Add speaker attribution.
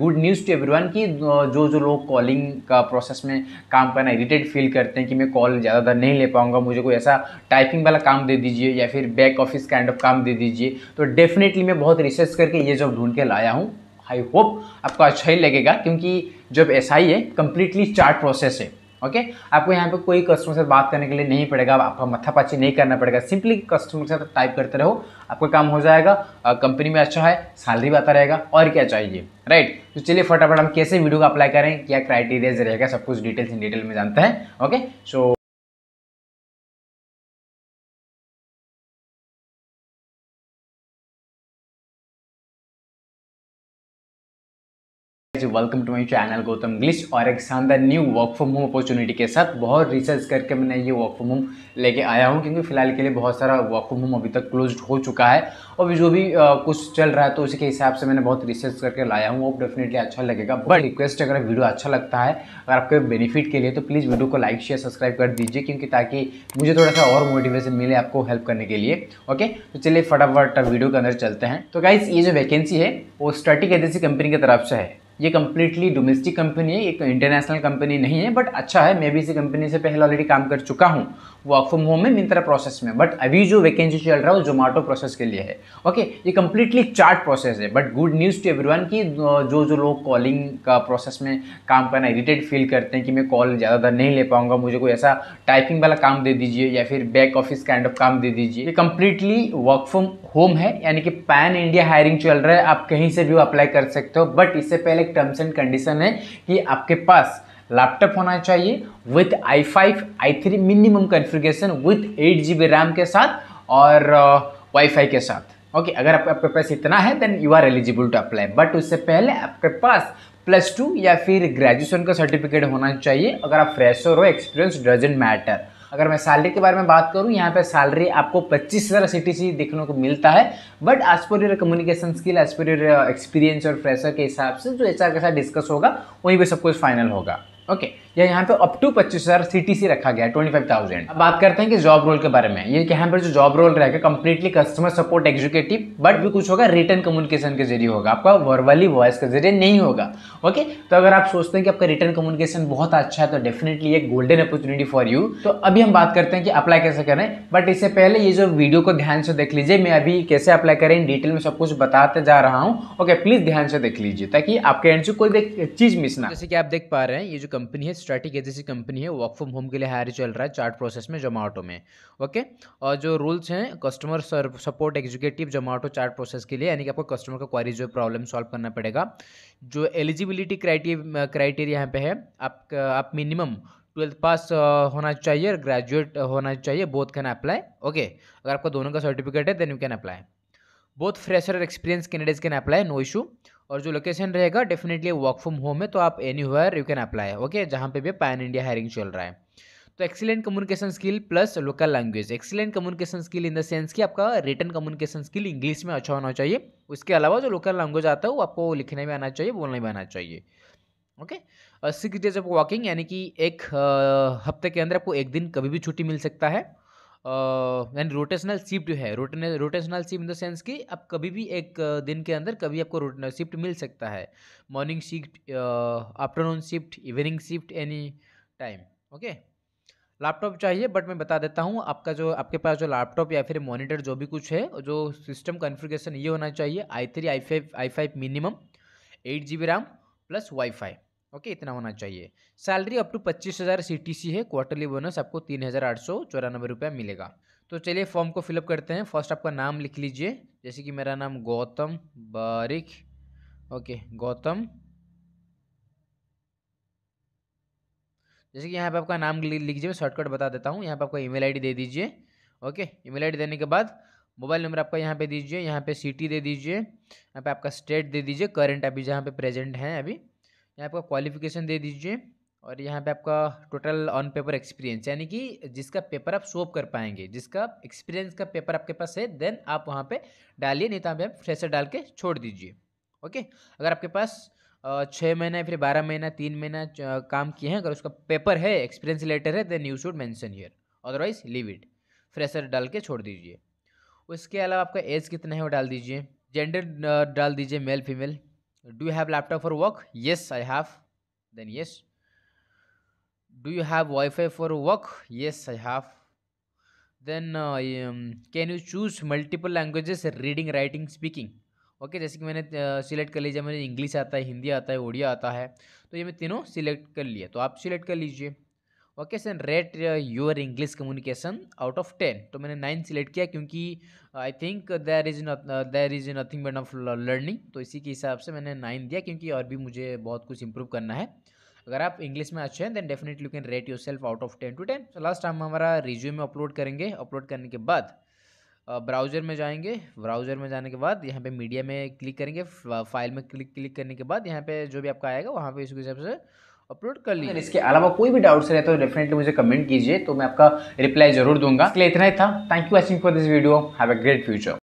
Speaker 1: Good news to everyone कि जो जो लोग कॉलिंग का प्रोसेस में काम करना इरिटेट फील करते हैं कि मैं कॉल ज़्यादातर नहीं ले पाऊँगा मुझे कोई ऐसा टाइपिंग वाला काम दे दीजिए या फिर बैक ऑफिस काइंड ऑफ काम दे दीजिए तो डेफिनेटली मैं बहुत रिसर्च करके ये जॉब ढूंढ के लाया हूँ आई होप आपको अच्छा ही लगेगा क्योंकि जब ऐसा ही है कम्प्लीटली चार्ट प्रोसेस है ओके okay? आपको यहाँ पे कोई कस्टमर से बात करने के लिए नहीं पड़ेगा आपको मत्थापाची नहीं करना पड़ेगा सिंपली कस्टमर से टाइप करते रहो आपका काम हो जाएगा कंपनी में अच्छा है सैलरी भी आता रहेगा और क्या चाहिए राइट तो चलिए फटाफट हम कैसे वीडियो को अप्लाई करें क्या क्राइटेरियाज रहेगा सब कुछ डिटेल्स इन डिटेल में जानते हैं okay so welcome to my channel Gautam ग्लिश और एक शानदार new work from home opportunity के साथ बहुत रिसर्च करके मैंने ये वर्क फ्रॉम होम लेके आया हूँ क्योंकि फिलहाल के लिए बहुत सारा वर्क फ्रॉम होम अभी तक क्लोज हो चुका है और जो भी आ, कुछ चल रहा है तो उसी के हिसाब से मैंने बहुत रिसर्च करके लाया हूँ वो डेफिनेटली अच्छा लगेगा बट रिक्वेस्ट अगर वीडियो अच्छा लगता है अगर आपके बेनिफिट के लिए तो प्लीज़ वीडियो को लाइक शेयर सब्सक्राइब कर दीजिए क्योंकि ताकि मुझे थोड़ा सा और मोटिवेशन मिले आपको हेल्प करने के लिए ओके तो चलिए फटाफट वीडियो के अंदर चलते हैं तो गाइज ये जो वैकेंसी है वो स्टार्टिंग एजेंसी कंपनी की तरफ से है ये कम्प्लीटली डोमेस्टिक कंपनी है एक इंटरनेशनल कंपनी नहीं है बट अच्छा है मैं भी इसी कंपनी से पहले ऑलरेडी काम कर चुका हूँ वर्क फ्रॉम होम में मिंत्रा प्रोसेस में बट अभी जो वैकेंसी चल रहा है वो जोमेटो प्रोसेस के लिए है ओके ये कम्प्लीटली चार्ट प्रोसेस है but good news to everyone की जो जो लोग कॉलिंग का प्रोसेस में काम करना इरीटेड फील करते हैं कि मैं कॉल ज़्यादातर नहीं ले पाऊंगा मुझे कोई ऐसा टाइपिंग वाला काम दे दीजिए या फिर बैक ऑफिस काइंड ऑफ काम दे दीजिए ये कम्प्लीटली वर्क फ्रॉम होम है यानी कि पैन इंडिया हायरिंग चल रहा है आप कहीं से भी अप्लाई कर सकते हो बट इससे पहले एक टर्म्स एंड कंडीशन है कि आपके पास लैपटॉप होना चाहिए with I five I three minimum configuration with eight G B RAM के साथ और वाईफाई के साथ ओके अगर आप, आपके पास इतना है then you are eligible to apply but उससे पहले आपके पास प्लस टू या फिर ग्रेजुएशन का सर्टिफिकेट होना चाहिए अगर आप फ्रेशर हो एक्सपीरियंस डजेंट मैटर अगर मैं सैलरी के बारे में बात करूँ यहाँ पे सैलरी आपको पच्चीस हज़ार सी देखने को मिलता है but as per your communication skill as per your experience और फ्रेशर के हिसाब से जो एच के साथ डिस्कस होगा वहीं पर सब कुछ फाइनल होगा ओके okay. या यहाँ पे अप टू पच्चीस हज़ार सी रखा गया है ट्वेंटी फाइव थाउजेंड अब बात करते हैं कि जॉब रोल के बारे में ये यहाँ पर जो जॉब रोल रहेगा completely customer support executive but भी कुछ होगा रिटर्न कम्युनिकेशन के जरिए होगा आपका वर्वली वॉइस के जरिए नहीं होगा ओके तो अगर आप सोचते हैं कि आपका रिटर्न कम्युनिकेशन बहुत अच्छा है तो डेफिनेटली एक गोल्डन अपॉर्चुनिटी फॉर यू तो अभी हम बात करते हैं कि अप्लाई कैसे करें बट इससे पहले ये जो वीडियो को ध्यान से देख लीजिए मैं अभी कैसे अप्लाई करें डिटेल में सब कुछ बताते जा रहा हूँ ओके प्लीज़ ध्यान से देख लीजिए ताकि आपके एंड से कोई चीज़ मिस ना जैसे कि आप देख पा रहे हैं ये जो कंपनी है स्ट्रैटिक एजेंसी कंपनी है वर्क फ्रॉम होम के लिए हायर चल रहा है चार्ट प्रोसेस में जोमाटो में ओके और जो रूल्स हैं customer support executive Zomato chat process के लिए यानी कि आपको कस्टमर का क्वारी जो है प्रॉब्लम सॉल्व करना पड़ेगा जो एलिजिबिलिटी क्राइटेरिया क्राइटेरिया यहाँ पे है आप आप मिनिमम ट्वेल्थ पास होना चाहिए और ग्रेजुएट होना चाहिए बोथ कैन अप्लाई ओके अगर आपका दोनों का सर्टिफिकेट है देन यू कैन अप्लाई बहुत fresher experience candidates can apply no issue और जो लोकेशन रहेगा डेफिनेटली वर्क फ्रॉम होम है तो आप anywhere you can apply okay जहाँ पे भी पैन इंडिया हायरिंग चल रहा है तो excellent communication skill plus local language excellent communication skill in the sense कि आपका रिटर्न कम्युनिकेशन स्किल इंग्लिश में अच्छा होना चाहिए उसके अलावा जो लोकल लैंग्वेज आता है वो आपको लिखने में आना चाहिए बोलने में आना चाहिए okay six days of working यानी कि एक हफ्ते के अंदर आपको एक दिन कभी भी छुट्टी मिल सकता है यानी रोटेशनल शिफ्ट है rotational shift in the sense कि आप कभी भी एक दिन के अंदर कभी आपको रोटेशनल शिफ्ट मिल सकता है morning shift afternoon shift evening shift any time okay laptop चाहिए बट मैं बता देता हूँ आपका जो आपके पास जो लैपटॉप या फिर मॉनिटर जो भी कुछ है जो सिस्टम कॉन्फ़िगरेशन ये होना चाहिए I three I five I five minimum eight G B RAM plus wifi okay इतना होना चाहिए सैलरी अप टू पच्चीस हज़ार सी टी सी है क्वार्टरली बोनस आपको तीन हज़ार आठ सौ चौरानबे रुपया मिलेगा तो चलिए फॉर्म को फिलअप करते हैं फर्स्ट आपका नाम लिख लीजिए जैसे कि मेरा नाम गौतम बारिक ओके गौतम जैसे कि यहाँ पे आपका नाम लिख लीजिए मैं शॉर्टकट बता देता हूँ यहाँ पर आपका ई मेल दे दीजिए ओके ई मेल देने के बाद मोबाइल नंबर आपका यहाँ पे दीजिए यहाँ पर सिटी दे दीजिए यहाँ पर आपका स्टेट दे दीजिए करेंट अभी जहाँ पे प्रेजेंट हैं अभी यहाँ आपका क्वालिफिकेशन दे दीजिए और यहाँ पे आपका टोटल ऑन पेपर एक्सपीरियंस यानी कि जिसका पेपर आप सोप कर पाएंगे जिसका एक्सपीरियंस का पेपर आपके पास है देन आप वहाँ पे डालिए नहीं तो आप फ्रेशर डाल के छोड़ दीजिए ओके अगर आपके पास छः महीना फिर बारह महीना तीन महीना काम किए हैं अगर उसका पेपर है एक्सपीरियंस लेटर है then you should mention your otherwise leave it fresher डाल के छोड़ दीजिए उसके अलावा आपका एज कितना है वो डाल दीजिए जेंडर डाल दीजिए male female do you have laptop for work yes i have then yes do you have wi-fi for work yes i have then uh, um, can you choose multiple languages reading writing speaking okay okay, जैसे कि मैंने select कर लीजिए मुझे English आता है हिंदी आता है उड़िया आता है तो ये मैं तीनों सिलेक्ट कर लिया तो आप सिलेक्ट कर लीजिए okay sir rate your English communication out of ten तो मैंने नाइन सिलेक्ट किया क्योंकि I think there is there is nothing but of learning तो इसी के हिसाब से मैंने नाइन दिया क्योंकि और भी मुझे बहुत कुछ इंप्रूव करना है अगर आप इंग्लिश में अच्छे हैं then definitely you can rate yourself out of ten to ten last हम हमारा रिज्यूम में अपलोड करेंगे अपलोड करने के बाद ब्राउज़र uh, में जाएंगे ब्राउज़र में जाने के बाद यहाँ पे मीडिया में क्लिक करेंगे फाइल में क्लिक क्लिक करने के बाद यहाँ पे जो भी आपका आएगा वहाँ पे इसके हिसाब से अपलोड कर लीजिए इसके अलावा कोई भी डाउट्स रहे तो डेफिनेटली मुझे कमेंट कीजिए तो मैं आपका रिप्लाई जरूर दूंगा इसलिए इतना ही था thank you watching for this video have a great future